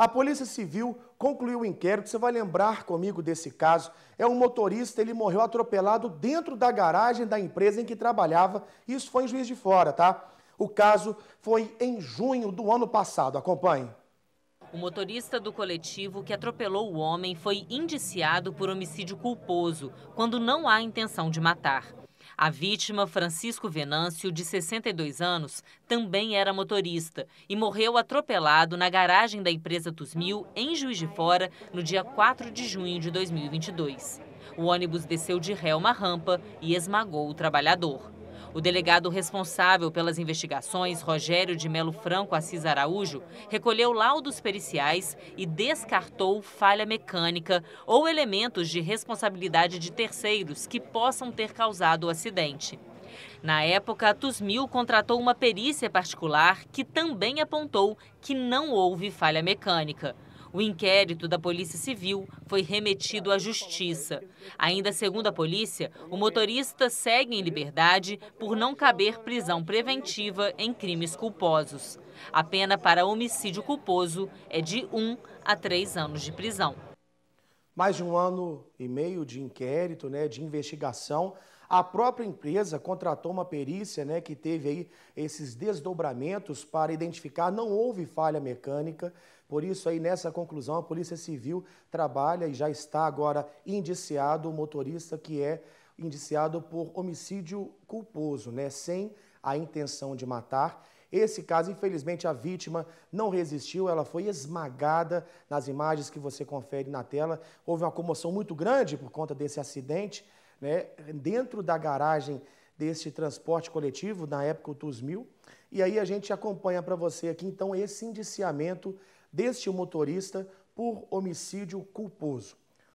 A Polícia Civil concluiu o inquérito, você vai lembrar comigo desse caso. É um motorista, ele morreu atropelado dentro da garagem da empresa em que trabalhava. Isso foi em Juiz de Fora, tá? O caso foi em junho do ano passado. Acompanhe. O motorista do coletivo que atropelou o homem foi indiciado por homicídio culposo, quando não há intenção de matar. A vítima, Francisco Venâncio, de 62 anos, também era motorista e morreu atropelado na garagem da empresa Tus Mil, em Juiz de Fora, no dia 4 de junho de 2022. O ônibus desceu de ré uma rampa e esmagou o trabalhador. O delegado responsável pelas investigações, Rogério de Melo Franco Assis Araújo, recolheu laudos periciais e descartou falha mecânica ou elementos de responsabilidade de terceiros que possam ter causado o acidente. Na época, a Tusmil contratou uma perícia particular que também apontou que não houve falha mecânica. O inquérito da Polícia Civil foi remetido à Justiça. Ainda segundo a polícia, o motorista segue em liberdade por não caber prisão preventiva em crimes culposos. A pena para homicídio culposo é de um a três anos de prisão. Mais de um ano e meio de inquérito, né, de investigação. A própria empresa contratou uma perícia né, que teve aí esses desdobramentos para identificar não houve falha mecânica. Por isso aí nessa conclusão a Polícia Civil trabalha e já está agora indiciado o motorista que é indiciado por homicídio culposo, né, sem a intenção de matar. Esse caso, infelizmente, a vítima não resistiu, ela foi esmagada nas imagens que você confere na tela. Houve uma comoção muito grande por conta desse acidente né, dentro da garagem deste transporte coletivo, na época o 2000 E aí a gente acompanha para você aqui, então, esse indiciamento deste motorista por homicídio culposo.